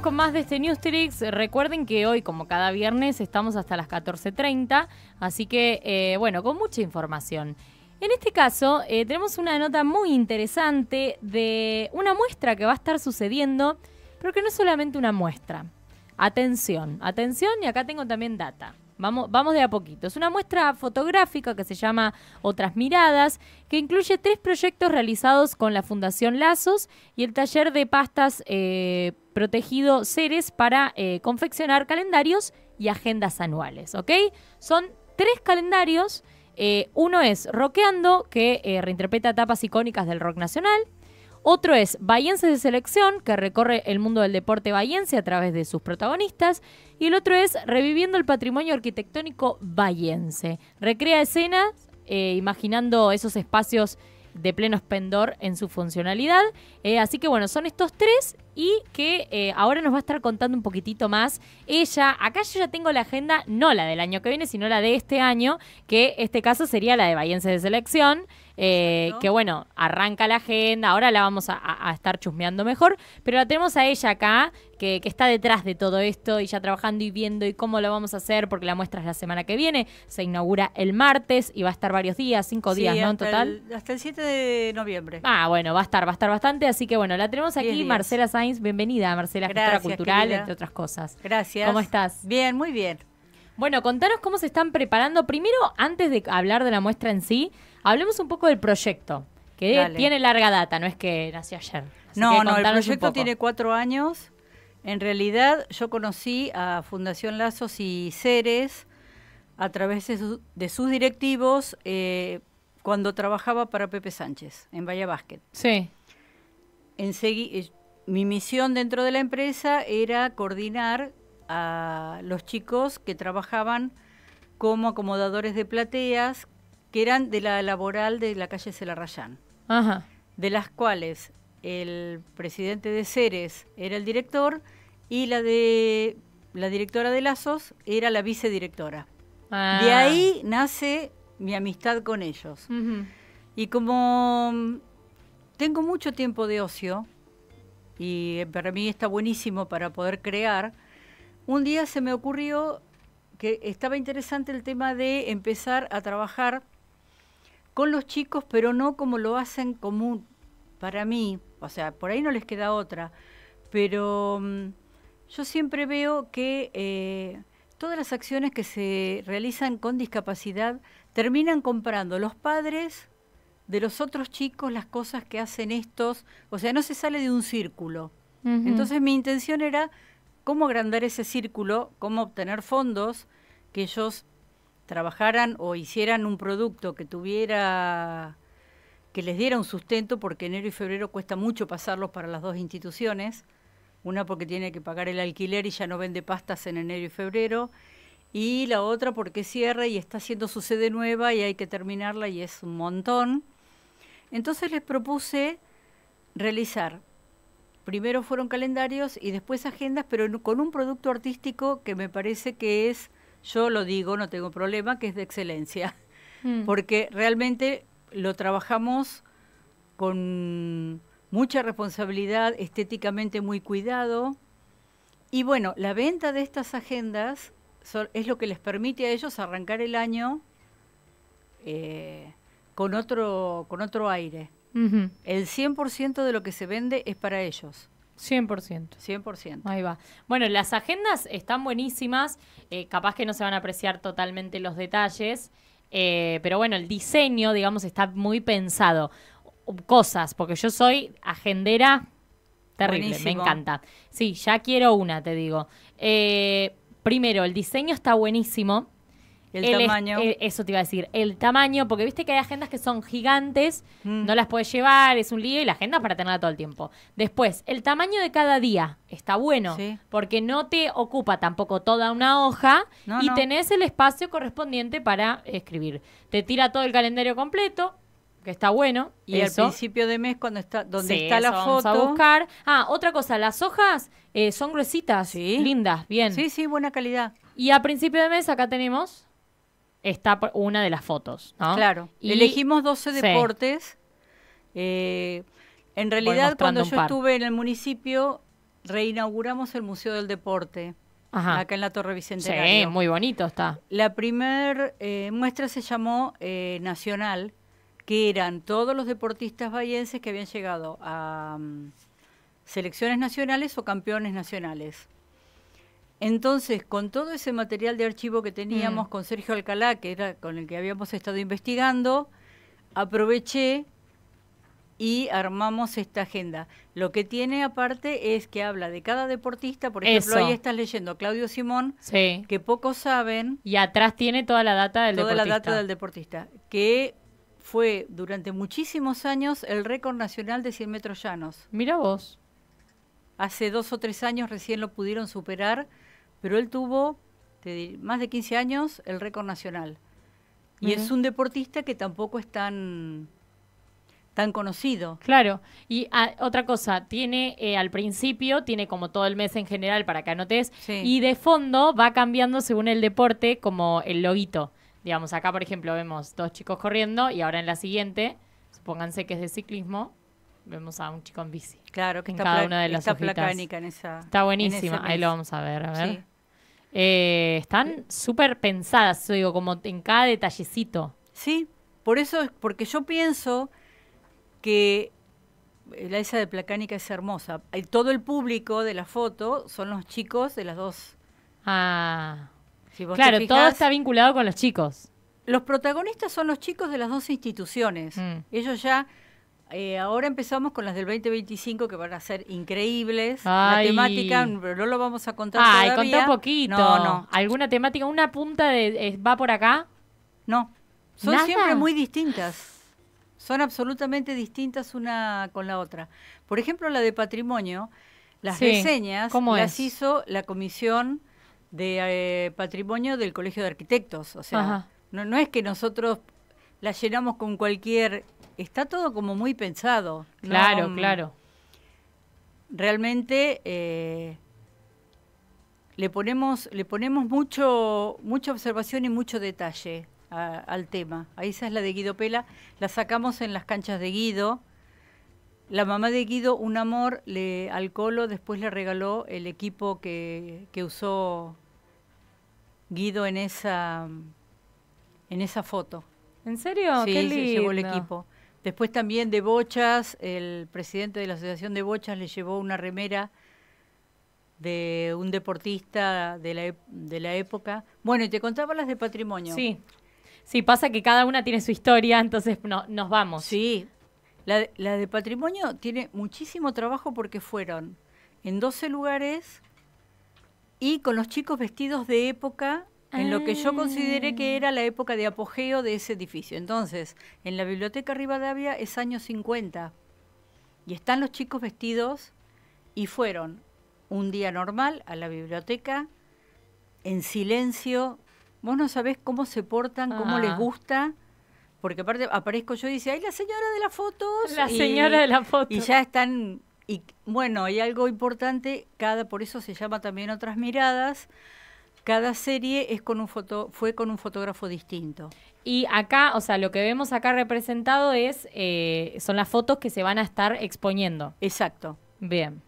con más de este Newstrix. Recuerden que hoy, como cada viernes, estamos hasta las 14.30, así que, eh, bueno, con mucha información. En este caso, eh, tenemos una nota muy interesante de una muestra que va a estar sucediendo, pero que no es solamente una muestra. Atención, atención, y acá tengo también data. Vamos, vamos de a poquito. Es una muestra fotográfica que se llama Otras Miradas, que incluye tres proyectos realizados con la Fundación Lazos y el taller de pastas eh, protegido seres para eh, confeccionar calendarios y agendas anuales, ¿ok? Son tres calendarios. Eh, uno es Roqueando, que eh, reinterpreta etapas icónicas del rock nacional. Otro es Bayenses de Selección, que recorre el mundo del deporte bayense a través de sus protagonistas. Y el otro es Reviviendo el patrimonio arquitectónico Bayense. Recrea escenas imaginando esos espacios de pleno esplendor en su funcionalidad. así que bueno, son estos tres y que eh, ahora nos va a estar contando un poquitito más. Ella, acá yo ya tengo la agenda, no la del año que viene, sino la de este año, que este caso sería la de valencia de Selección, eh, que bueno, arranca la agenda, ahora la vamos a, estar chusmeando mejor, pero la tenemos a ella acá, que, está detrás de todo esto y ya trabajando y viendo y cómo lo vamos a hacer, porque la muestra es la semana que viene, se inaugura el martes y va a estar varios días, cinco días, ¿no? En total. hasta el 7 de noviembre. Ah, bueno, va a estar, va a estar bastante, así que bueno, la tenemos aquí, Marcela Sainz Bienvenida, Marcela, Gracias, Cultural, entre otras cosas. Gracias. ¿Cómo estás? Bien, muy bien. Bueno, contanos cómo se están preparando. Primero, antes de hablar de la muestra en sí, hablemos un poco del proyecto, que tiene larga data, no es que nació ayer. no, no, el proyecto tiene cuatro años. En realidad, yo conocí a Fundación Lazos y Ceres a través de, sus directivos eh, cuando trabajaba para Pepe Sánchez en Valla Basket. Sí. seguida... Eh, mi misión dentro de la empresa era coordinar a los chicos que trabajaban como acomodadores de plateas, que eran de la laboral de la calle Celarrayán, de las cuales el presidente de Ceres era el director y la de la directora de Lazos era la vicedirectora. De ah. ahí nace mi amistad con ellos. Y como mm, tengo mucho tiempo de ocio, y para mí está buenísimo para poder crear, un día se me ocurrió que estaba interesante el tema de empezar a trabajar con los chicos, pero no como lo hacen común para mí, o sea, por ahí no les queda otra, pero mm, yo siempre veo que eh, todas las acciones que se realizan con discapacidad terminan comprando los padres de los otros chicos las cosas que hacen estos, o sea, no se sale de un círculo. Entonces mi intención era cómo agrandar ese círculo, cómo obtener fondos que ellos trabajaran o hicieran un producto que tuviera que les diera un sustento porque enero y febrero cuesta mucho pasarlos para las dos instituciones, una porque tiene que pagar el alquiler y ya no vende pastas en enero y febrero y la otra porque cierra y está haciendo su sede nueva y hay que terminarla y es un montón. Entonces les propuse realizar, primero fueron calendarios y después agendas, pero con un producto artístico que me parece que es, yo lo digo, no tengo problema, que es de excelencia, mm. porque realmente lo trabajamos con mucha responsabilidad, estéticamente muy cuidado. Y bueno, la venta de estas agendas es lo que les permite a ellos arrancar el año eh, con otro, con otro aire. El 100% de lo que se vende es para ellos. 100%. 100%. Ahí va. Bueno, las agendas están buenísimas, eh, capaz que no se van a apreciar totalmente los detalles, eh, pero bueno, el diseño, digamos, está muy pensado. Cosas, porque yo soy agendera terrible, me encanta. Sí, ya quiero una, te digo. Eh, primero, el diseño está buenísimo. El, tamaño. Eh, eso te iba a decir, el tamaño, porque viste que hay agendas que son gigantes, mm. no las puedes llevar, es un lío, y la agenda para tenerla todo el tiempo. Después, el tamaño de cada día está bueno, porque no te ocupa tampoco toda una hoja y tenés el espacio correspondiente para escribir. Te tira todo el calendario completo, que está bueno. Y al principio de mes, cuando está, donde está la foto. a buscar. Ah, otra cosa, las hojas eh, son gruesitas, lindas, bien. Sí, sí, buena calidad. Y a principio de mes acá tenemos está una de las fotos. ¿no? Claro. Elegimos 12 deportes. Eh, en realidad, cuando yo estuve en el municipio, reinauguramos el Museo del Deporte. Acá en la Torre Vicente. Sí, muy bonito está. La primera eh, muestra se llamó eh, Nacional, que eran todos los deportistas bayenses que habían llegado a mm, selecciones nacionales o campeones nacionales. Entonces, con todo ese material de archivo que teníamos mm. con Sergio Alcalá, que era con el que habíamos estado investigando, aproveché y armamos esta agenda. Lo que tiene aparte es que habla de cada deportista, por ejemplo, ahí estás leyendo Claudio Simón, que pocos saben. Y atrás tiene toda la data del deportista. Toda la data del deportista, que fue durante muchísimos años el récord nacional de 100 metros llanos. Mira vos. Hace dos o tres años recién lo pudieron superar pero él tuvo más de 15 años el récord nacional. Y es un deportista que tampoco es tan, tan conocido. Claro, y ah, otra cosa, tiene eh, al principio, tiene como todo el mes en general para que anotes, y de fondo va cambiando según el deporte como el loguito. Digamos, acá por ejemplo vemos dos chicos corriendo y ahora en la siguiente, supónganse que es de ciclismo, vemos a un chico en bici. Claro, que en cada una de las está en esa. Está buenísima, ahí lo vamos a ver, a ver. Eh, están súper pensadas, digo, como en cada detallecito. Sí, por eso es porque yo pienso que eh, la esa de Placánica es hermosa. Eh, todo el público de la foto son los chicos de las dos. Ah. claro, todo está vinculado con los chicos. Los protagonistas son los chicos de las dos instituciones. Mm. Ellos ya eh, ahora empezamos con las del 2025 que van a ser increíbles. La temática, no lo vamos a contar Ay, todavía. contá un poquito. No, no. ¿Alguna temática? ¿Una punta de, va por acá? No. Son siempre muy distintas. Son absolutamente distintas una con la otra. Por ejemplo, la de patrimonio, las reseñas las hizo la Comisión de eh, Patrimonio del Colegio de Arquitectos. O sea, no, no es que nosotros la llenamos con cualquier está todo como muy pensado. Claro, mm. claro. Realmente eh, le ponemos, le ponemos mucho, mucha observación y mucho detalle al tema. Ahí esa es la de Guido Pela, la sacamos en las canchas de Guido. La mamá de Guido, un amor, le, al Colo después le regaló el equipo que, que usó Guido en esa, en esa foto. ¿En serio? Qué lindo. Se llevó el equipo. Después también de Bochas, el presidente de la Asociación de Bochas le llevó una remera de un deportista de la, época. Bueno, y te contaba las de patrimonio. Sí, sí, pasa que cada una tiene su historia, entonces no, nos vamos. Sí, la, la de patrimonio tiene muchísimo trabajo porque fueron en 12 lugares y con los chicos vestidos de época en lo que yo consideré que ah. era la época de apogeo de ese edificio. Entonces, en la biblioteca Rivadavia es año 50 y están los chicos vestidos y fueron un día normal a la biblioteca en silencio. Vos no sabés cómo se portan, cómo les ah. gusta porque aparte aparezco yo y dice, ¡ay, la señora de las fotos! La señora de las fotos. Y ya están, y bueno, hay algo importante, cada, por eso se llama también otras miradas, cada serie es con un foto, fue con un fotógrafo distinto. Y acá, o sea, lo que vemos acá representado es eh, son las fotos que se van a estar exponiendo. Exacto. Bien,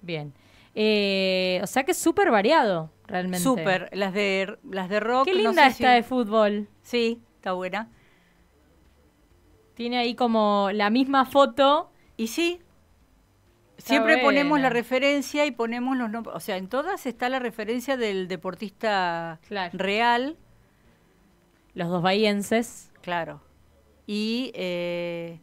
bien. Eh, o sea que es súper variado, realmente. Súper. Las de, las de rock. Qué linda esta de fútbol. Sí, está buena. Tiene ahí como la misma foto. Y sí, Siempre ponemos la referencia y ponemos los nombres. O sea, en todas está la referencia del deportista real. Los dos bahienses. Claro. Y, eh,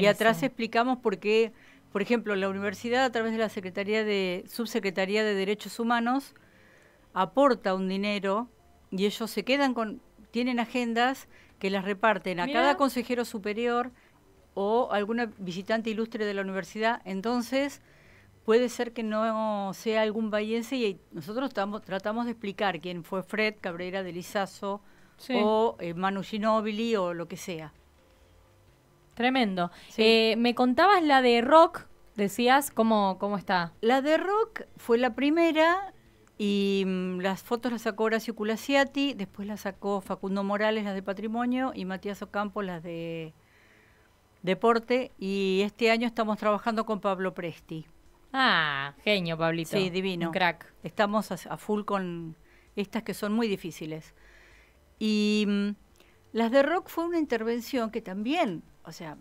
y atrás explicamos por qué, por ejemplo, la universidad a través de la Secretaría de Subsecretaría de Derechos Humanos aporta un dinero y ellos se quedan con tienen agendas que las reparten a cada consejero superior, o alguna visitante ilustre de la universidad, entonces puede ser que no sea algún vallense y nosotros tratamos de explicar quién fue Fred Cabrera de Lizazo o eh, Manu Ginobili o lo que sea. Tremendo. Eh, me contabas la de rock, decías, ¿cómo, ¿cómo está? La de rock fue la primera y mm, las fotos las sacó Horacio Culasiati, después las sacó Facundo Morales, las de patrimonio, y Matías Ocampo, las de deporte y este año estamos trabajando con Pablo Presti. Ah, genio Pablito. Sí, divino. crack. Estamos a, full con estas que son muy difíciles. Y mm, las de rock fue una intervención que también, o sea,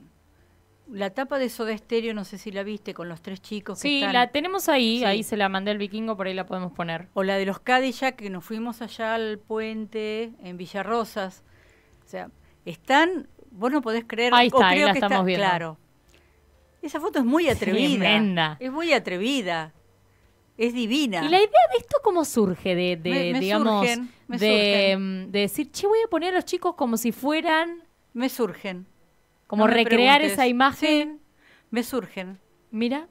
la tapa de Soda Estéreo, no sé si la viste, con los tres chicos sí, la tenemos ahí, ahí se la mandé el vikingo, por ahí la podemos poner. O la de los Cadillac, que nos fuimos allá al puente en Villarrosas. O sea, están vos no podés creer. creo que estamos está, viendo. Claro. Esa foto es muy atrevida. Es muy atrevida. Es divina. Y la idea de esto cómo surge de, de mm, de, decir, che, voy a poner a los chicos como si fueran. Me surgen. Como recrear esa imagen. me surgen. Mira.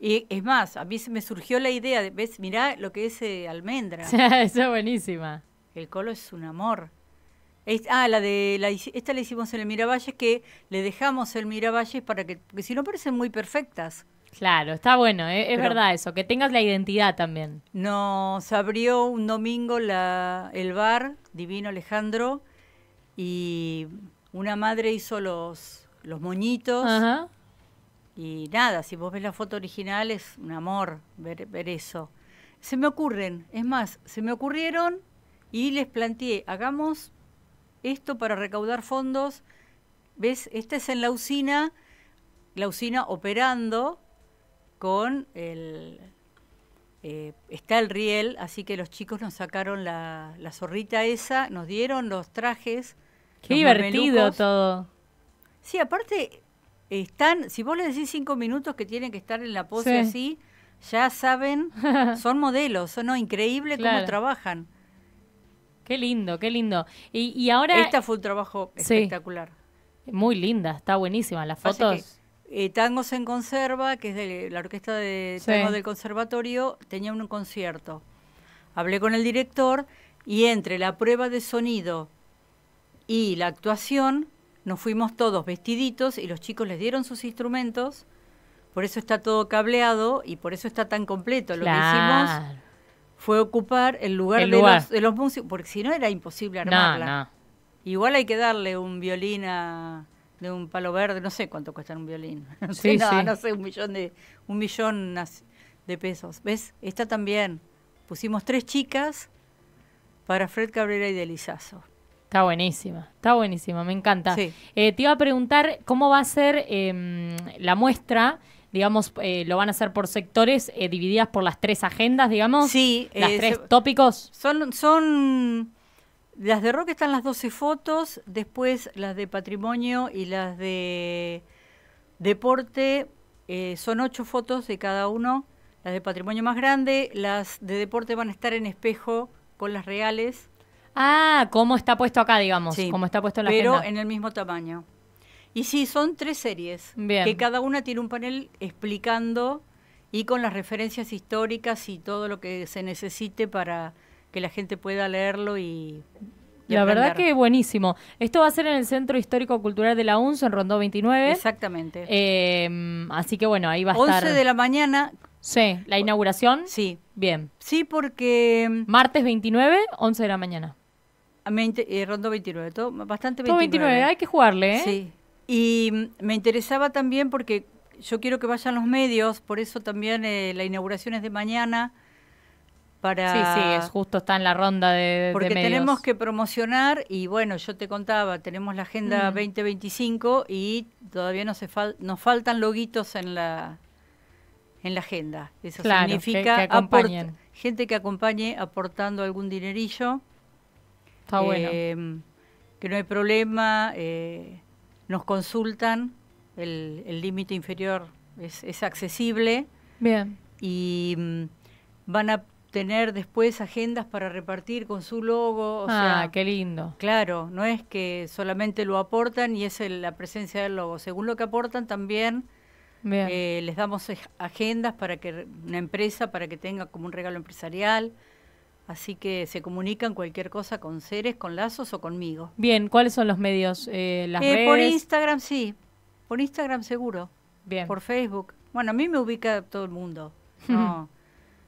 Y es más, a mí se me surgió la idea de, ves, mirá lo que es eh, almendra. Esa es buenísima. El colo es un amor ah, la de esta la hicimos en el Miravalles, que le dejamos el Miravalles para que, si no parecen muy perfectas. Claro, está bueno, eh, es verdad eso, que tengas la identidad también. Nos abrió un domingo el bar, Divino Alejandro, y una madre hizo los, los moñitos. Y nada, si vos ves la foto original es un amor ver, ver eso. Se me ocurren, es más, se me ocurrieron y les planteé, hagamos esto para recaudar fondos. ¿Ves? Esta es en la usina, la usina operando con el... Eh, está el riel, así que los chicos nos sacaron la, la zorrita esa, nos dieron los trajes. Qué divertido todo. Sí, aparte están, si vos le decís cinco minutos que tienen que estar en la pose así, ya saben, son modelos, son ¿no? increíble cómo trabajan. Qué lindo, qué lindo. Y, ahora... Esta fue un trabajo espectacular. Muy linda, está buenísima. la fotos... Que, eh, Tangos en Conserva, que es de la orquesta de Tangos del conservatorio, tenía un concierto. Hablé con el director y entre la prueba de sonido y la actuación nos fuimos todos vestiditos y los chicos les dieron sus instrumentos. Por eso está todo cableado y por eso está tan completo. Lo que hicimos fue ocupar el lugar, de, Los, de, músicos, porque si no era imposible armarla. Igual hay que darle un violín a, de un palo verde, no sé cuánto cuesta un violín, no sé, no, sé, un millón de, un millón de pesos. ¿Ves? Esta también. Pusimos tres chicas para Fred Cabrera y Delizazo. Está buenísima, está buenísima, me encanta. Eh, te iba a preguntar cómo va a ser em, la muestra digamos, eh, lo van a hacer por sectores eh, divididas por las tres agendas, digamos. Sí. Las eh, tres tópicos. Son, son, las de rock están las 12 fotos, después las de patrimonio y las de deporte, son ocho fotos de cada uno, las de patrimonio más grande, las de deporte van a estar en espejo con las reales. Ah, como está puesto acá, digamos, sí, está puesto la Pero en el mismo tamaño. Y sí, son tres series, que cada una tiene un panel explicando y con las referencias históricas y todo lo que se necesite para que la gente pueda leerlo y... la verdad que buenísimo. Esto va a ser en el Centro Histórico Cultural de la UNSO, en Rondó 29. Exactamente. Eh, así que bueno, ahí va a estar. 11 de la mañana. Sí, la inauguración. Sí. Bien. Sí, porque... Mm, Martes 29, 11 de la mañana. Rondo ah, eh, Rondó 29, todo, bastante 29. Todo 29, hay que jugarle, ¿eh? Sí. Y me interesaba también porque yo quiero que vayan los medios, por eso también eh, la inauguración es de mañana. Para, sí, sí, es justo está en la ronda de, Porque tenemos que promocionar y bueno, yo te contaba, tenemos la Agenda 2025 mm. y todavía nos, nos faltan loguitos en la, en la agenda. Eso significa que, gente que acompañe aportando algún dinerillo. Está bueno. Em, que no hay problema. Eh, nos consultan, el límite inferior es, es, accesible. Bien. Y mm, van a tener después agendas para repartir con su logo. ah, qué lindo. Claro, no es que solamente lo aportan y es la presencia del logo. Según lo que aportan también eh, les damos agendas para que una empresa, para que tenga como un regalo empresarial. Así que se comunican cualquier cosa con seres, con Lazos o conmigo. Bien, ¿cuáles son los medios? Eh, las eh, redes? Por Instagram, sí. Por Instagram seguro. Bien. Por Facebook. Bueno, a mí me ubica todo el mundo. No,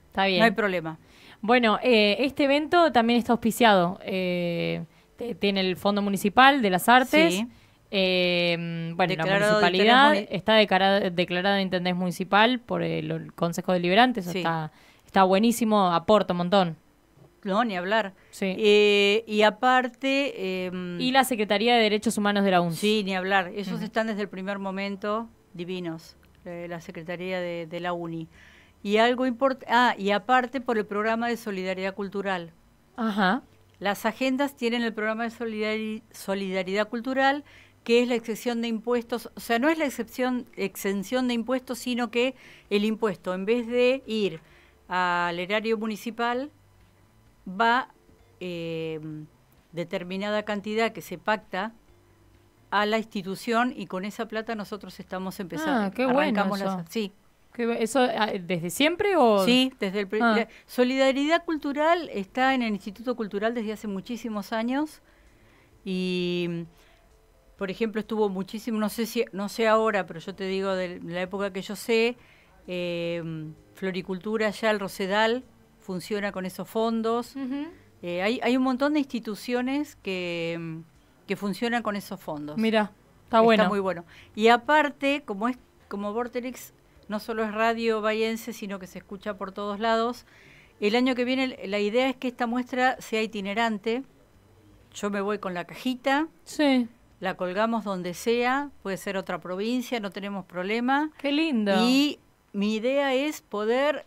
está bien. No hay problema. Bueno, eh, este evento también está auspiciado. tiene el Fondo Municipal de las Artes. Sí. bueno, la municipalidad está declarada declarado municipal por el, Consejo Deliberante, Liberantes está, está buenísimo, aporta un montón. No, ni hablar. Eh, y aparte... Em, y la Secretaría de Derechos Humanos de la UNI. Sí, ni hablar. Esos están desde el primer momento divinos, eh, la Secretaría de, la UNI. Y algo importante... Ah, y aparte por el programa de solidaridad cultural. Ajá. Las agendas tienen el programa de solidaridad cultural, que es la exención de impuestos. O sea, no es la excepción, exención de impuestos, sino que el impuesto, en vez de ir al erario municipal, va eh, determinada cantidad que se pacta a la institución y con esa plata nosotros estamos empezando. Ah, qué bueno eso. sí. ¿Eso ah, desde siempre o...? Sí, desde el... Ah. Solidaridad Cultural está en el Instituto Cultural desde hace muchísimos años y, por ejemplo, estuvo muchísimo, no sé, si, no sé ahora, pero yo te digo de la época que yo sé, eh, Floricultura, ya el Rosedal, funciona con esos fondos. Eh, hay, hay, un montón de instituciones que, que funcionan con esos fondos. Mira, está bueno. Está muy bueno. Y aparte, como es como Vortex no solo es radio bayense, sino que se escucha por todos lados, el año que viene la idea es que esta muestra sea itinerante. Yo me voy con la cajita. Sí. La colgamos donde sea, puede ser otra provincia, no tenemos problema. Qué lindo. Y mi idea es poder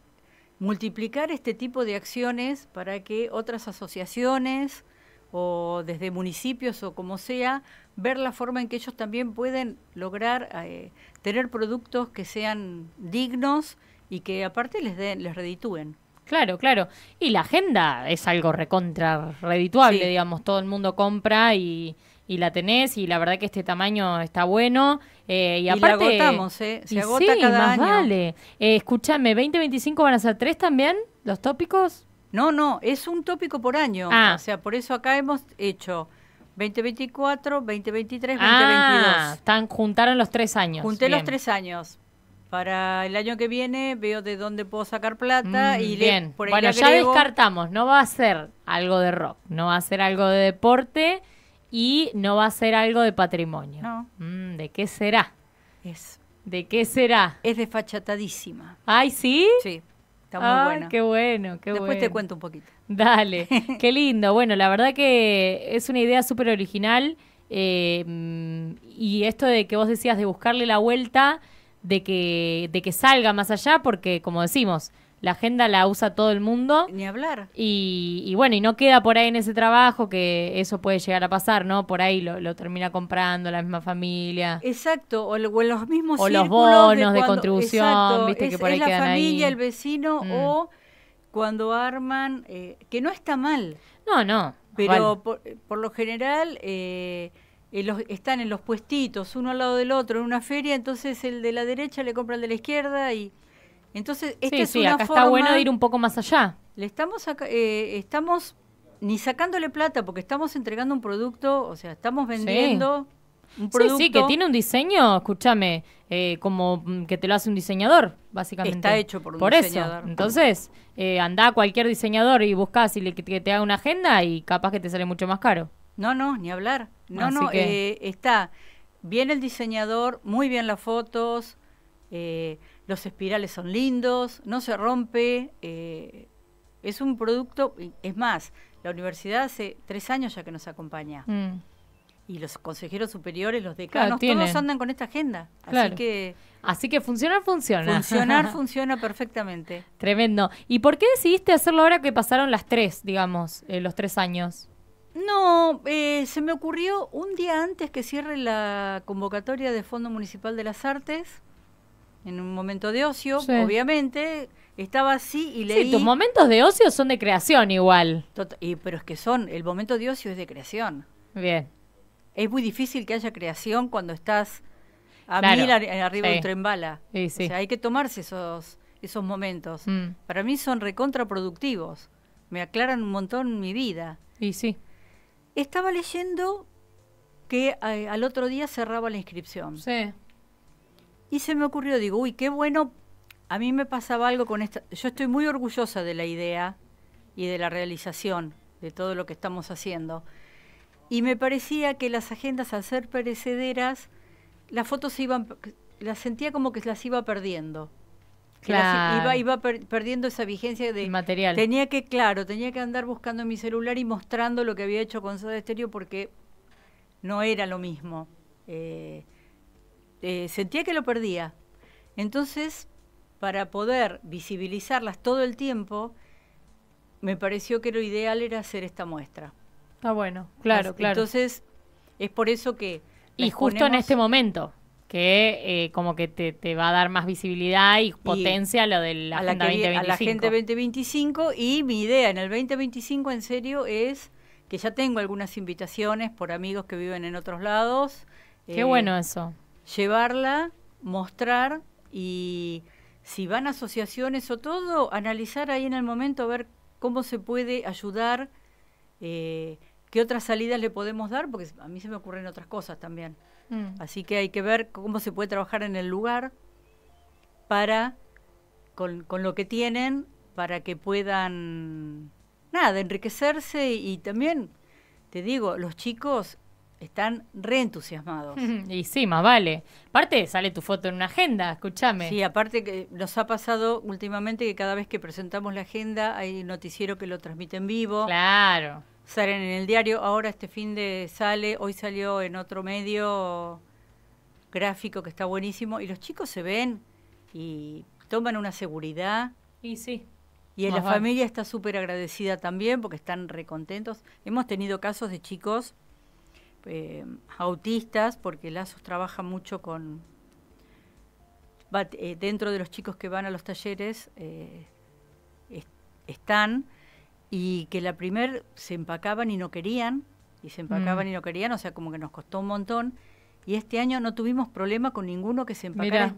multiplicar este tipo de acciones para que otras asociaciones o desde municipios o como sea, ver la forma en que ellos también pueden lograr eh, tener productos que sean dignos y que aparte les den, les reditúen. Claro, claro. Y la agenda es algo recontra redituable, digamos, todo el mundo compra y, y la tenés y la verdad que este tamaño está bueno. Eh, y, aparte... La agotamos, ¿eh? Se y sí, más vale. Eh, escúchame, ¿2025 van a ser tres también los tópicos? No, no, es un tópico por año. Ah. O sea, por eso acá hemos hecho 2024, 2023, 2022. Están, juntaron los tres años. Junté los tres años. Para el año que viene veo de dónde puedo sacar plata mm, y bien. por bueno, ya descartamos, no va a ser algo de rock, no va a ser algo de deporte y no va a ser algo de patrimonio. No. Mm, ¿De qué será? Es. ¿De qué será? Es desfachatadísima. ¿Ay, sí? Sí. Está muy Qué bueno, qué bueno. Después te cuento un poquito. Dale, qué lindo. Bueno, la verdad que es una idea súper original. Em, y esto de que vos decías de buscarle la vuelta, de que, de que salga más allá, porque como decimos, la agenda la usa todo el mundo. Ni hablar. Y, bueno, y no queda por ahí en ese trabajo que eso puede llegar a pasar, ¿no? Por ahí lo, termina comprando la misma familia. Exacto, o, en los mismos O los bonos de, contribución, viste que por ahí es la familia, el vecino mm. o cuando arman, eh, que no está mal. No, no. Pero por, lo general eh, eh, están en los puestitos, uno al lado del otro, en una feria, entonces el de la derecha le compra al de la izquierda y... Entonces, esta es una acá está bueno de ir un poco más allá. Le estamos, eh, estamos ni sacándole plata porque estamos entregando un producto, o sea, estamos vendiendo un producto. Sí, sí, que tiene un diseño, escúchame, eh, como mm, que te lo hace un diseñador, básicamente. Está hecho por un por diseñador. Eso. Entonces, eh, anda a cualquier diseñador y buscas y le, que, te haga una agenda y capaz que te sale mucho más caro. No, no, ni hablar. No, no, está bien el diseñador, muy bien las fotos. Eh, los espirales son lindos, no se rompe, eh, es un producto, es más, la universidad hace tres años ya que nos acompaña. Mm. Y los consejeros superiores, los decanos, todos andan con esta agenda. Así que... Así que funcionar funciona. Funcionar funciona perfectamente. Tremendo. ¿Y por qué decidiste hacerlo ahora que pasaron las tres, digamos, eh, los tres años? No, eh, se me ocurrió un día antes que cierre la convocatoria de Fondo Municipal de las Artes en un momento de ocio, obviamente. Estaba así y leí. Sí, tus momentos de ocio son de creación igual. pero es que son, el momento de ocio es de creación. Bien. Es muy difícil que haya creación cuando estás a mil arriba de un tren bala. Sí, o sea, hay que tomarse esos, esos momentos. Mm. Para mí son recontraproductivos. Me aclaran un montón mi vida. Y sí. Estaba leyendo que eh, al otro día cerraba la inscripción. Sí. Y se me ocurrió, digo, uy, qué bueno, a mí me pasaba algo con esta, yo estoy muy orgullosa de la idea y de la realización de todo lo que estamos haciendo. Y me parecía que las agendas al ser perecederas, las fotos se iban, las sentía como que las iba perdiendo. Claro. Iba, iba perdiendo esa vigencia de... material. Tenía que, claro, tenía que andar buscando en mi celular y mostrando lo que había hecho con Soda Stereo porque no era lo mismo. Eh, eh, sentía que lo perdía. Entonces, para poder visibilizarlas todo el tiempo, me pareció que lo ideal era hacer esta muestra. Ah, bueno, claro, claro. Entonces, es por eso que... Y justo en este momento, que eh, como que te, va a dar más visibilidad y potencia lo de la Agenda 2025. A la gente 2025 y mi idea en el 2025 en serio es que ya tengo algunas invitaciones por amigos que viven en otros lados. Qué bueno eh, eso llevarla, mostrar y si van asociaciones o todo, analizar ahí en el momento a ver cómo se puede ayudar, eh, qué otras salidas le podemos dar, porque a mí se me ocurren otras cosas también. Mm. Así que hay que ver cómo se puede trabajar en el lugar para, con, lo que tienen, para que puedan, nada, enriquecerse y también, te digo, los chicos están reentusiasmados. Y sí, más vale. Aparte, sale tu foto en una agenda, escúchame. Sí, aparte que nos ha pasado últimamente que cada vez que presentamos la agenda hay noticiero que lo transmite en vivo. Claro. Salen en el diario, ahora este fin de sale, hoy salió en otro medio gráfico que está buenísimo. Y los chicos se ven y toman una seguridad. Y sí. Y la familia está súper agradecida también porque están recontentos. Hemos tenido casos de chicos eh, autistas, porque Lazos trabaja mucho con... Eh, dentro de los chicos que van a los talleres eh, están y que la primer se empacaban y no querían, y se empacaban mm. y no querían, o sea, como que nos costó un montón. Y este año no tuvimos problema con ninguno que se empacara.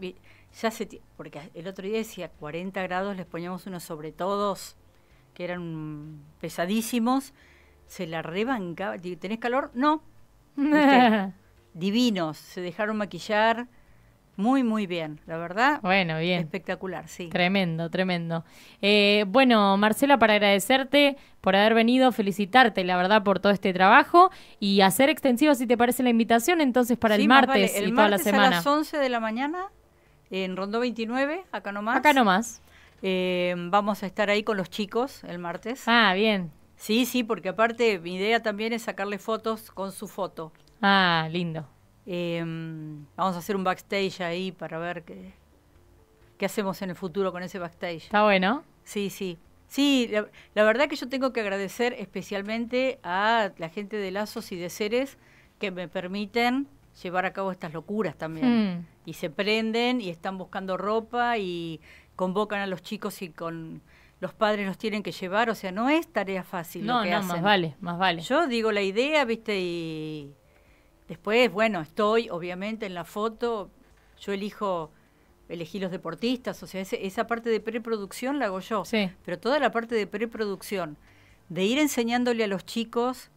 Ya se porque el otro día decía 40 grados, les poníamos unos sobre todos que eran pesadísimos. Se la rebancaba. ¿Tenés calor? No, Divinos, se dejaron maquillar muy, muy bien, la verdad. Bueno, bien. Espectacular, sí. Tremendo, tremendo. Eh, bueno, Marcela, para agradecerte por haber venido, felicitarte, la verdad, por todo este trabajo y hacer extensiva, si te parece, la invitación entonces para el martes y toda la semana. A las 11 de la mañana en Rondo 29, acá nomás. Acá nomás. Eh, vamos a estar ahí con los chicos el martes. Ah, bien. Sí, sí, porque aparte mi idea también es sacarle fotos con su foto. Ah, lindo. Em, vamos a hacer un backstage ahí para ver qué, qué hacemos en el futuro con ese backstage. Está bueno. Sí, sí. Sí, la, verdad que yo tengo que agradecer especialmente a la gente de Lazos y de seres que me permiten llevar a cabo estas locuras también. Hmm. Y se prenden y están buscando ropa y convocan a los chicos y con los padres los tienen que llevar, o sea, no es tarea fácil. No, lo que no, más vale, más vale. Yo digo la idea, viste, y después, bueno, estoy obviamente en la foto, yo elijo, elegí los deportistas, o sea, esa parte de preproducción la hago yo, sí. pero toda la parte de preproducción, de ir enseñándole a los chicos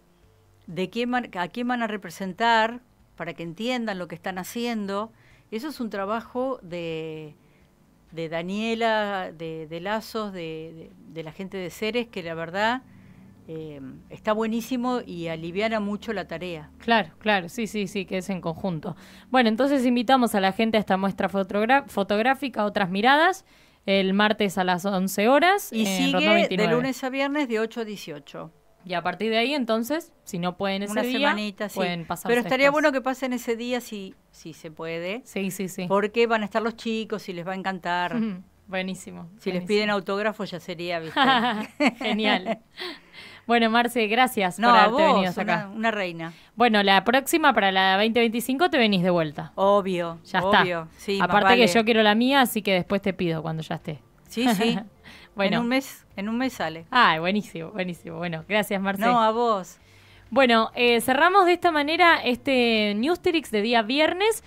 de qué a quién van a representar, para que entiendan lo que están haciendo, eso es un trabajo de de Daniela, de, Lazos, de, la gente de Ceres, que la verdad eh, está buenísimo y aliviana mucho la tarea. Claro, claro, sí, sí, sí, que es en conjunto. Bueno, entonces invitamos a la gente a esta muestra fotográfica, otras miradas, el martes a las 11 horas. Y sigue de lunes a viernes de 8 a 18. Y a partir de ahí, entonces, si no pueden ese pueden pasar. Pero estaría bueno que pasen ese día si, si se puede. Sí, sí, sí. Porque van a estar los chicos y les va a encantar. buenísimo. Si les piden autógrafo ya sería, Genial. Bueno, Marce, gracias por haberte venido acá. Una reina. Bueno, la próxima para la 2025 te venís de vuelta. Obvio. Ya obvio. está. Sí, Aparte que yo quiero la mía, así que después te pido cuando ya esté. Sí, sí. En un mes, en un mes sale. Ay, buenísimo, buenísimo. Bueno, gracias Marcela. No, a vos. Bueno, eh, cerramos de esta manera este Newsterix de día viernes